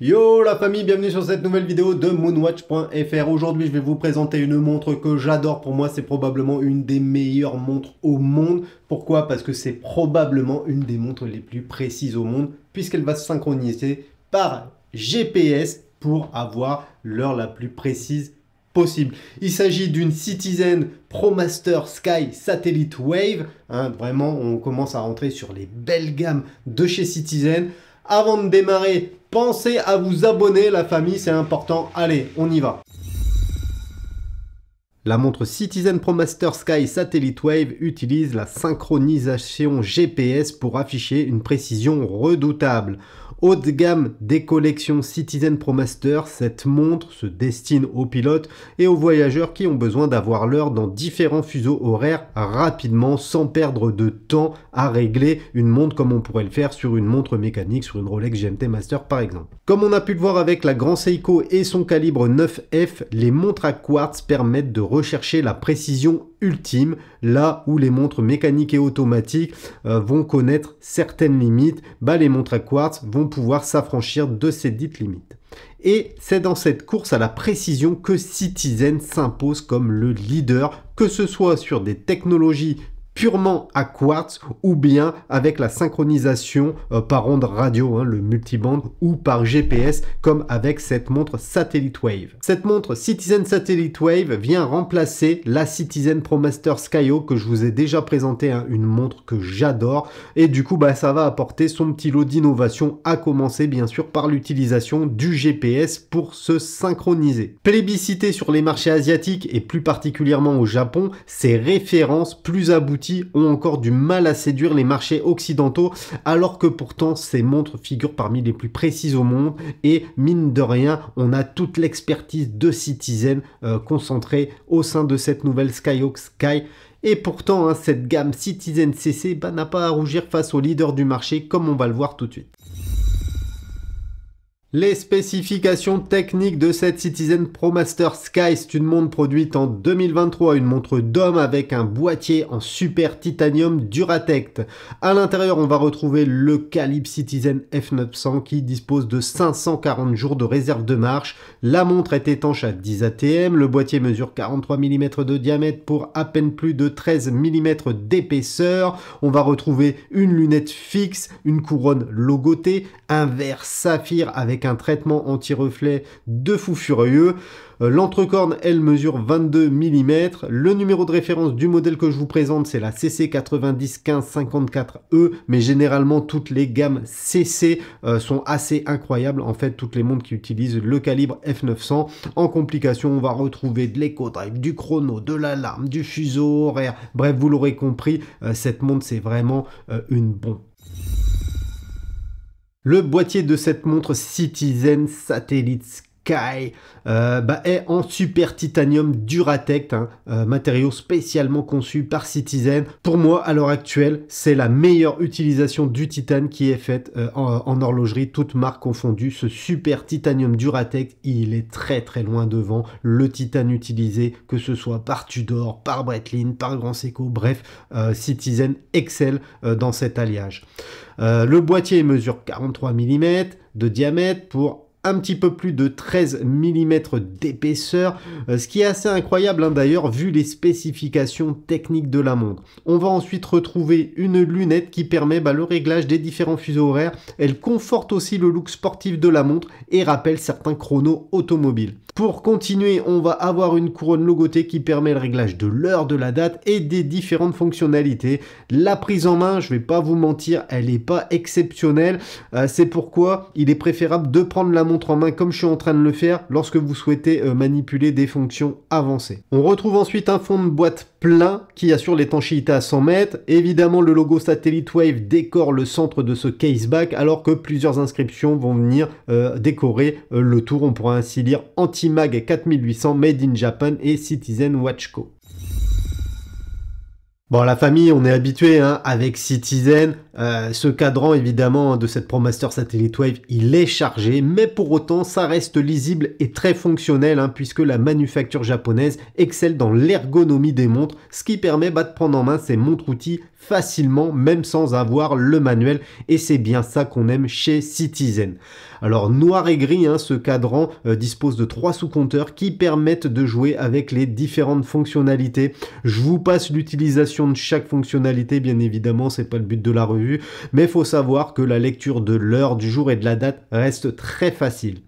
Yo la famille, bienvenue sur cette nouvelle vidéo de moonwatch.fr. Aujourd'hui, je vais vous présenter une montre que j'adore. Pour moi, c'est probablement une des meilleures montres au monde. Pourquoi Parce que c'est probablement une des montres les plus précises au monde puisqu'elle va se synchroniser par GPS pour avoir l'heure la plus précise possible. Il s'agit d'une Citizen ProMaster Sky Satellite Wave. Hein, vraiment, on commence à rentrer sur les belles gammes de chez Citizen. Avant de démarrer, Pensez à vous abonner, la famille, c'est important. Allez, on y va. La montre Citizen ProMaster Sky Satellite Wave utilise la synchronisation GPS pour afficher une précision redoutable haut de gamme des collections Citizen Pro Master, cette montre se destine aux pilotes et aux voyageurs qui ont besoin d'avoir l'heure dans différents fuseaux horaires rapidement sans perdre de temps à régler une montre comme on pourrait le faire sur une montre mécanique, sur une Rolex GMT Master par exemple. Comme on a pu le voir avec la Grand Seiko et son calibre 9F, les montres à quartz permettent de rechercher la précision ultime, là où les montres mécaniques et automatiques euh, vont connaître certaines limites, bah, les montres à quartz vont pouvoir s'affranchir de ces dites limites. Et c'est dans cette course à la précision que Citizen s'impose comme le leader, que ce soit sur des technologies purement à quartz ou bien avec la synchronisation euh, par onde radio, hein, le multiband, ou par GPS comme avec cette montre Satellite Wave. Cette montre Citizen Satellite Wave vient remplacer la Citizen ProMaster Skyo que je vous ai déjà présenté, hein, une montre que j'adore et du coup bah, ça va apporter son petit lot d'innovation à commencer bien sûr par l'utilisation du GPS pour se synchroniser. Plébiscité sur les marchés asiatiques et plus particulièrement au Japon, ces références plus abouties ont encore du mal à séduire les marchés occidentaux, alors que pourtant ces montres figurent parmi les plus précises au monde et mine de rien, on a toute l'expertise de Citizen euh, concentrée au sein de cette nouvelle Skyhawk Sky. Et pourtant, hein, cette gamme Citizen CC bah, n'a pas à rougir face aux leaders du marché, comme on va le voir tout de suite. Les spécifications techniques de cette Citizen Pro Master Sky, c'est une montre produite en 2023, une montre d'homme avec un boîtier en super titanium Duratect. À l'intérieur, on va retrouver le calibre Citizen F900 qui dispose de 540 jours de réserve de marche. La montre est étanche à 10 ATM, le boîtier mesure 43 mm de diamètre pour à peine plus de 13 mm d'épaisseur. On va retrouver une lunette fixe, une couronne logotée, un verre saphir avec un traitement anti-reflet de fou furieux. Euh, l'entrecorne, elle, mesure 22 mm. Le numéro de référence du modèle que je vous présente, c'est la CC 901554E, e, mais généralement, toutes les gammes CC euh, sont assez incroyables. En fait, toutes les montres qui utilisent le calibre F900. En complication, on va retrouver de l'éco-drive, du chrono, de l'alarme, du fuseau horaire. Bref, vous l'aurez compris, euh, cette montre, c'est vraiment une bombe. Le boîtier de cette montre Citizen Satellite. Euh, bah, est en super titanium Duratect, hein, euh, matériau spécialement conçu par Citizen. Pour moi, à l'heure actuelle, c'est la meilleure utilisation du titane qui est faite euh, en, horlogerie, toutes marques confondues. Ce super titanium Duratect, il est très très loin devant le titane utilisé, que ce soit par Tudor, par Breitling, par Grand Seco, bref, Citizen excelle dans cet alliage. le boîtier mesure 43 mm de diamètre pour un petit peu plus de 13 mm d'épaisseur, euh, ce qui est assez incroyable hein, d'ailleurs vu les spécifications techniques de la montre. On va ensuite retrouver une lunette qui permet bah, le réglage des différents fuseaux horaires, elle conforte aussi le look sportif de la montre et rappelle certains chronos automobiles. Pour continuer, on va avoir une couronne logotée qui permet le réglage de l'heure, de la date et des différentes fonctionnalités. La prise en main, je vais pas vous mentir, elle n'est pas exceptionnelle, euh, c'est pourquoi il est préférable de prendre la montre en main comme je suis en train de le faire lorsque vous souhaitez euh, manipuler des fonctions avancées. On retrouve ensuite un fond de boîte plein qui assure l'étanchéité à 100 mètres. Évidemment, le logo Satellite Wave décore le centre de ce case back, alors que plusieurs inscriptions vont venir euh, décorer euh, le tour. On pourra ainsi lire Anti-Mag 4800 Made in Japan et Citizen Watch Co. Bon, la famille, on est habitué hein, avec Citizen, euh, ce cadran évidemment de cette ProMaster Satellite Wave, il est chargé, mais pour autant ça reste lisible et très fonctionnel hein, puisque la manufacture japonaise excelle dans l'ergonomie des montres, ce qui permet bah, de prendre en main ces montres-outils facilement même sans avoir le manuel et c'est bien ça qu'on aime chez Citizen. Alors noir et gris, hein, ce cadran euh, dispose de trois sous-compteurs qui permettent de jouer avec les différentes fonctionnalités. Je vous passe l'utilisation de chaque fonctionnalité, bien évidemment c'est pas le but de la revue mais faut savoir que la lecture de l'heure, du jour et de la date reste très facile.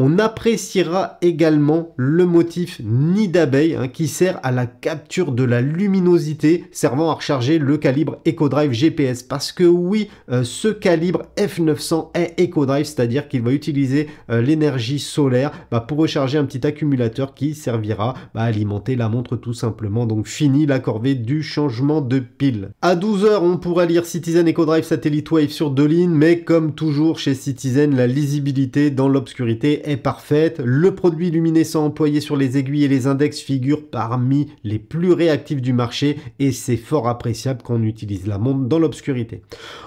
On appréciera également le motif nid d'abeille hein, qui sert à la capture de la luminosité servant à recharger le calibre EcoDrive GPS. Parce que oui, euh, ce calibre F900 est EcoDrive, c'est-à-dire qu'il va utiliser euh, l'énergie solaire bah, pour recharger un petit accumulateur qui servira bah, à alimenter la montre tout simplement. Donc fini la corvée du changement de pile. À 12h, on pourra lire Citizen EcoDrive Satellite Wave sur deux lignes, mais comme toujours chez Citizen, la lisibilité dans l'obscurité est parfaite. Le produit luminescent employé sur les aiguilles et les index figure parmi les plus réactifs du marché et c'est fort appréciable qu'on utilise la montre dans l'obscurité.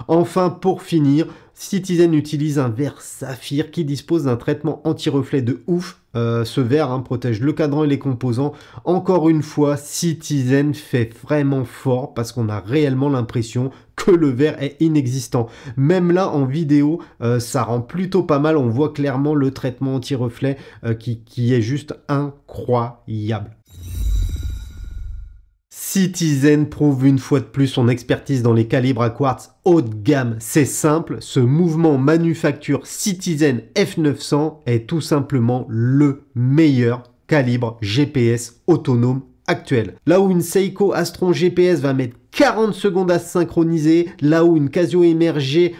Enfin, pour finir, Citizen utilise un verre saphir qui dispose d'un traitement anti-reflet de ouf. Euh, ce verre hein, protège le cadran et les composants. Encore une fois, Citizen fait vraiment fort parce qu'on a réellement l'impression que le verre est inexistant. Même là, en vidéo, euh, ça rend plutôt pas mal. On voit clairement le traitement anti-reflet euh, qui, qui est juste incroyable. Citizen prouve une fois de plus son expertise dans les calibres à quartz haut de gamme. C'est simple, ce mouvement manufacture Citizen F900 est tout simplement le meilleur calibre GPS autonome actuel. Là où une Seiko Astron GPS va mettre 40 secondes à synchroniser, là où une Casio MRG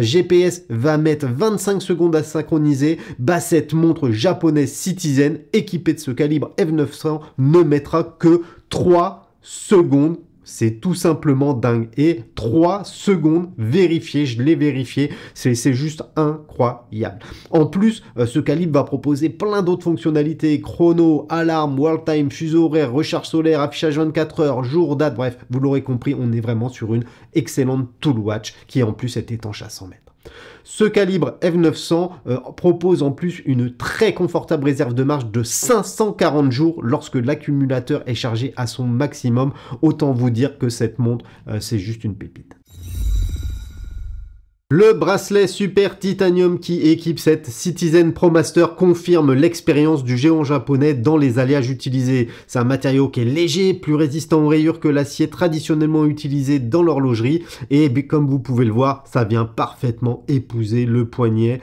GPS euh, va mettre 25 secondes à synchroniser, bah, cette montre japonaise Citizen équipée de ce calibre F900 ne mettra que 3 secondes c'est tout simplement dingue. Et 3 secondes, vérifié, je l'ai vérifié, c'est juste incroyable. En plus, euh, ce calibre va proposer plein d'autres fonctionnalités, chrono, alarme, world time, fuseau horaire, recharge solaire, affichage 24 heures, jour, date, bref, vous l'aurez compris, on est vraiment sur une excellente tool watch qui en plus est étanche à 100 mètres. Ce calibre F900 euh, propose en plus une très confortable réserve de marche de 540 jours lorsque l'accumulateur est chargé à son maximum. Autant vous dire que cette montre, euh, c'est juste une pépite. Le bracelet Super Titanium qui équipe cette Citizen Pro Master confirme l'expérience du géant japonais dans les alliages utilisés. C'est un matériau qui est léger, plus résistant aux rayures que l'acier traditionnellement utilisé dans l'horlogerie et comme vous pouvez le voir, ça vient parfaitement épouser le poignet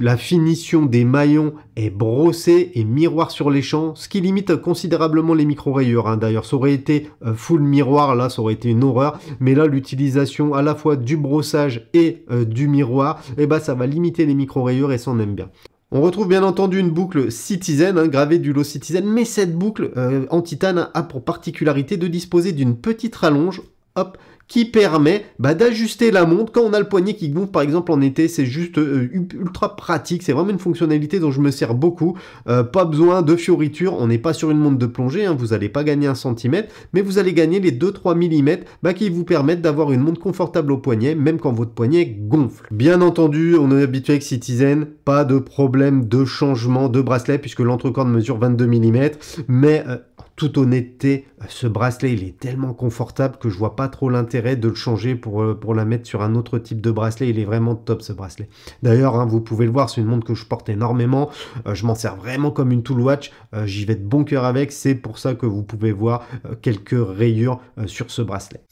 la finition des maillons est brossée et miroir sur les champs, ce qui limite considérablement les micro-rayures. Hein. D'ailleurs, ça aurait été euh, full miroir, là, ça aurait été une horreur. Mais là, l'utilisation à la fois du brossage et euh, du miroir, eh ben, ça va limiter les micro-rayures et ça, en aime bien. On retrouve bien entendu une boucle Citizen, hein, gravée du lot Citizen, mais cette boucle euh, en titane a pour particularité de disposer d'une petite rallonge, hop, qui permet bah, d'ajuster la montre quand on a le poignet qui gonfle par exemple en été. C'est juste euh, ultra pratique, c'est vraiment une fonctionnalité dont je me sers beaucoup. Euh, pas besoin de fioriture, on n'est pas sur une montre de plongée, hein. vous n'allez pas gagner un centimètre, mais vous allez gagner les 2-3 mm bah, qui vous permettent d'avoir une montre confortable au poignet, même quand votre poignet gonfle. Bien entendu, on est habitué avec Citizen, pas de problème de changement de bracelet puisque l'entrecorde mesure 22 mm, mais euh, toute honnêteté, euh, ce bracelet, il est tellement confortable que je vois pas trop l'intérêt de le changer pour, euh, pour la mettre sur un autre type de bracelet. Il est vraiment top ce bracelet. D'ailleurs, hein, vous pouvez le voir, c'est une montre que je porte énormément. Euh, je m'en sers vraiment comme une tool watch. J'y vais de bon cœur avec. C'est pour ça que vous pouvez voir quelques rayures sur ce bracelet.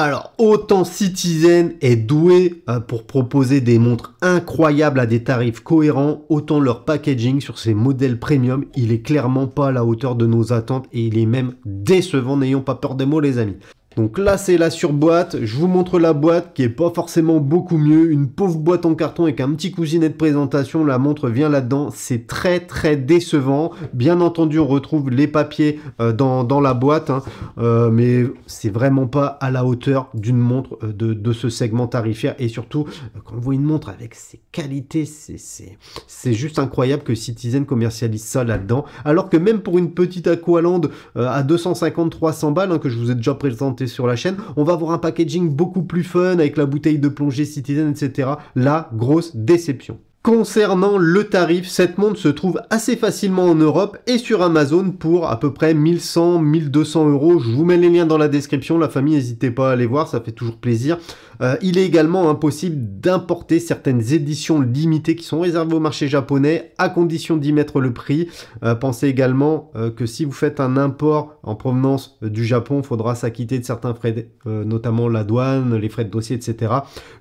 Alors, autant Citizen est doué euh, pour proposer des montres incroyables à des tarifs cohérents, autant leur packaging sur ces modèles premium, il est clairement pas à la hauteur de nos attentes et il est même décevant, n'ayons pas peur des mots les amis. Donc là, c'est la surboîte. Je vous montre la boîte qui est pas forcément beaucoup mieux. Une pauvre boîte en carton avec un petit cousinet de présentation. La montre vient là-dedans. C'est très, très décevant. Bien entendu, on retrouve les papiers euh, dans, la boîte. Hein. Euh, mais c'est vraiment pas à la hauteur d'une montre euh, de, ce segment tarifaire. Et surtout, quand on voit une montre avec ses qualités, c'est juste incroyable que Citizen commercialise ça là-dedans. Alors que même pour une petite Aqualand à 250-300 balles, hein, que je vous ai déjà présenté sur la chaîne. On va avoir un packaging beaucoup plus fun avec la bouteille de plongée Citizen, etc. la grosse déception. Concernant le tarif, cette montre se trouve assez facilement en Europe et sur Amazon pour à peu près 1100-1200 euros. Je vous mets les liens dans la description, la famille, n'hésitez pas à aller voir, ça fait toujours plaisir. Euh, il est également impossible d'importer certaines éditions limitées qui sont réservées au marché japonais à condition d'y mettre le prix. Euh, pensez également euh, que si vous faites un import en provenance du Japon, il faudra s'acquitter de certains frais, notamment la douane, les frais de dossier, etc.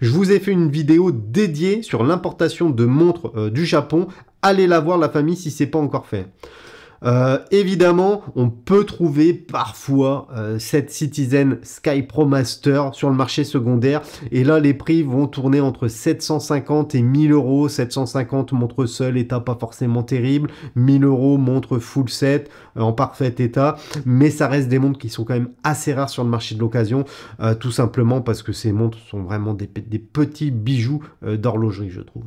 Je vous ai fait une vidéo dédiée sur l'importation de montres du Japon. Allez la voir la famille si n'est pas encore fait. Euh, évidemment, on peut trouver parfois euh, cette Citizen Sky Pro Master sur le marché secondaire. Et là, les prix vont tourner entre 750 et 1000 euros. 750 montre seul, état pas forcément terrible. 1000 euros montre full set euh, en parfait état. Mais ça reste des montres qui sont quand même assez rares sur le marché de l'occasion. tout simplement parce que ces montres sont vraiment des petits bijoux d'horlogerie, je trouve.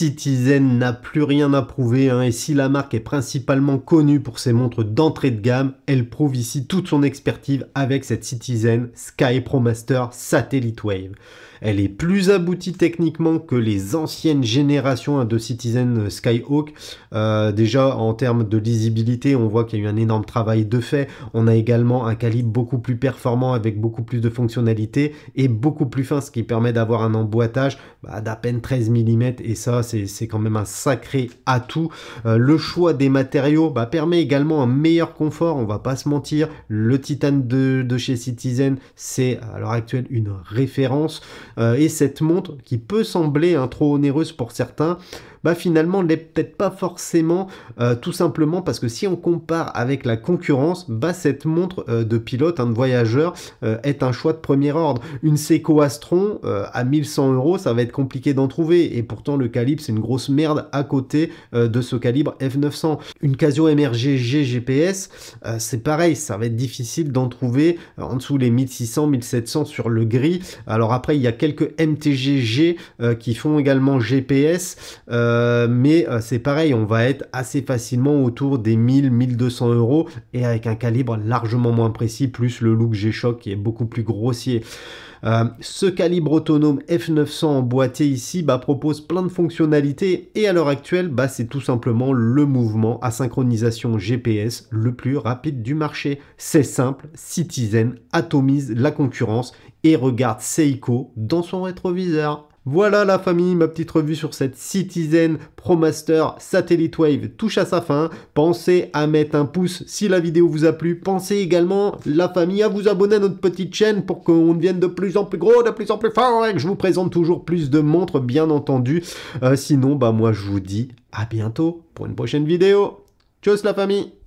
Citizen n'a plus rien à prouver hein, et si la marque est principalement connue pour ses montres d'entrée de gamme, elle prouve ici toute son expertise avec cette Citizen Sky Pro Master Satellite Wave. Elle est plus aboutie techniquement que les anciennes générations hein, de Citizen Skyhawk. Euh, déjà en termes de lisibilité, on voit qu'il y a eu un énorme travail de fait. On a également un calibre beaucoup plus performant avec beaucoup plus de fonctionnalités et beaucoup plus fin, ce qui permet d'avoir un emboîtage bah, d'à peine 13 mm et ça c'est quand même un sacré atout. Euh, le choix des matériaux bah, permet également un meilleur confort, on va pas se mentir. Le titane de, chez Citizen, c'est à l'heure actuelle une référence. Euh, et cette montre, qui peut sembler un hein, trop onéreuse pour certains, bah finalement l'est peut-être pas forcément euh, tout simplement parce que si on compare avec la concurrence, bah cette montre euh, de pilote, hein, de voyageur, euh, est un choix de premier ordre. Une Seiko Astron à 1100 euros, ça va être compliqué d'en trouver et pourtant le calibre c'est une grosse merde à côté de ce calibre F900. Une Casio MRG G GPS, c'est pareil, ça va être difficile d'en trouver en dessous les 1600, 1700 sur le gris. Alors après il y a quelques MTGG qui font également GPS. Euh, mais euh, c'est pareil, on va être assez facilement autour des 1000-1200 euros et avec un calibre largement moins précis, plus le look G-Shock qui est beaucoup plus grossier. Euh, ce calibre autonome F900 emboîté ici bah, propose plein de fonctionnalités et à l'heure actuelle, bah, c'est tout simplement le mouvement à synchronisation GPS le plus rapide du marché. C'est simple, Citizen atomise la concurrence et regarde Seiko dans son rétroviseur. Voilà la famille, ma petite revue sur cette Citizen ProMaster Satellite Wave touche à sa fin. Pensez à mettre un pouce si la vidéo vous a plu. Pensez également, la famille, à vous abonner à notre petite chaîne pour qu'on devienne de plus en plus gros, de plus en plus fort et que je vous présente toujours plus de montres, bien entendu. Euh, sinon, bah moi je vous dis à bientôt pour une prochaine vidéo. Tchuss la famille